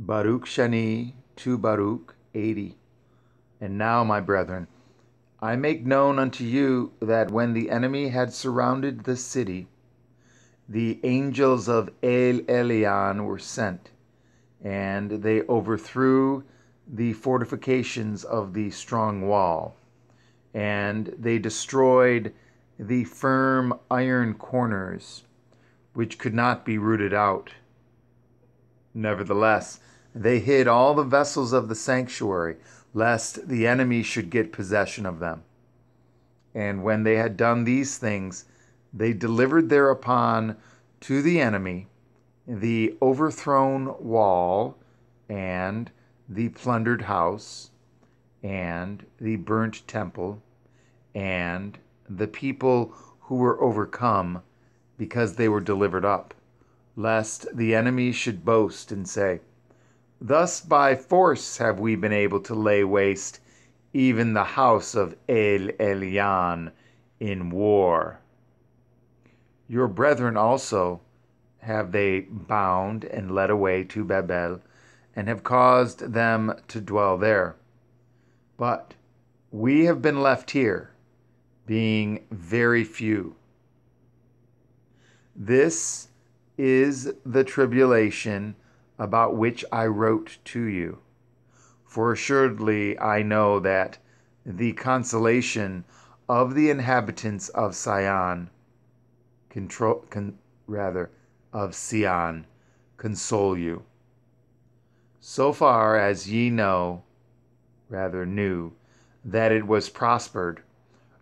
Baruch Shani to Baruch 80. And now, my brethren, I make known unto you that when the enemy had surrounded the city, the angels of El Elyon were sent, and they overthrew the fortifications of the strong wall, and they destroyed the firm iron corners, which could not be rooted out Nevertheless, they hid all the vessels of the sanctuary, lest the enemy should get possession of them. And when they had done these things, they delivered thereupon to the enemy the overthrown wall and the plundered house and the burnt temple and the people who were overcome because they were delivered up lest the enemy should boast and say, Thus by force have we been able to lay waste even the house of El Elyon in war. Your brethren also have they bound and led away to Babel, and have caused them to dwell there. But we have been left here, being very few. This is the tribulation about which I wrote to you. For assuredly I know that the consolation of the inhabitants of Sion, control, con, rather, of Sion, console you. So far as ye know, rather knew, that it was prospered,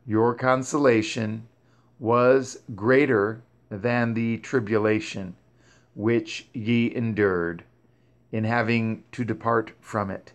your consolation was greater than the tribulation which ye endured, in having to depart from it.